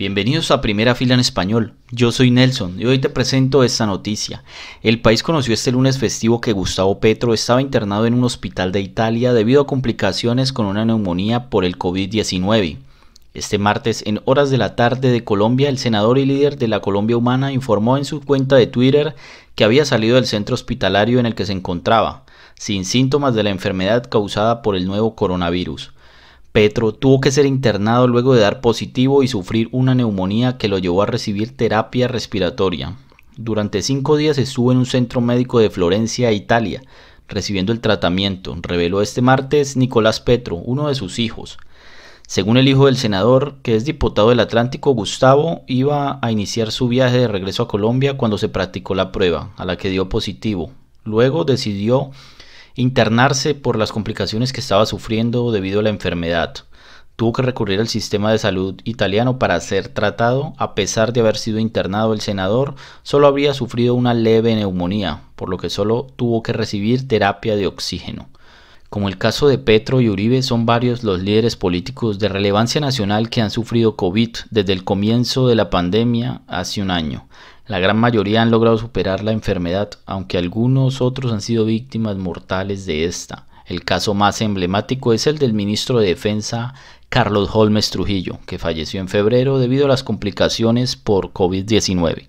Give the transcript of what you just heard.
Bienvenidos a Primera Fila en Español. Yo soy Nelson y hoy te presento esta noticia. El país conoció este lunes festivo que Gustavo Petro estaba internado en un hospital de Italia debido a complicaciones con una neumonía por el COVID-19. Este martes, en horas de la tarde de Colombia, el senador y líder de la Colombia Humana informó en su cuenta de Twitter que había salido del centro hospitalario en el que se encontraba, sin síntomas de la enfermedad causada por el nuevo coronavirus. Petro tuvo que ser internado luego de dar positivo y sufrir una neumonía que lo llevó a recibir terapia respiratoria. Durante cinco días estuvo en un centro médico de Florencia, Italia, recibiendo el tratamiento, reveló este martes Nicolás Petro, uno de sus hijos. Según el hijo del senador, que es diputado del Atlántico, Gustavo iba a iniciar su viaje de regreso a Colombia cuando se practicó la prueba, a la que dio positivo. Luego decidió internarse por las complicaciones que estaba sufriendo debido a la enfermedad. Tuvo que recurrir al sistema de salud italiano para ser tratado, a pesar de haber sido internado el senador, solo había sufrido una leve neumonía, por lo que solo tuvo que recibir terapia de oxígeno. Como el caso de Petro y Uribe, son varios los líderes políticos de relevancia nacional que han sufrido COVID desde el comienzo de la pandemia hace un año. La gran mayoría han logrado superar la enfermedad, aunque algunos otros han sido víctimas mortales de esta. El caso más emblemático es el del ministro de Defensa Carlos Holmes Trujillo, que falleció en febrero debido a las complicaciones por COVID-19.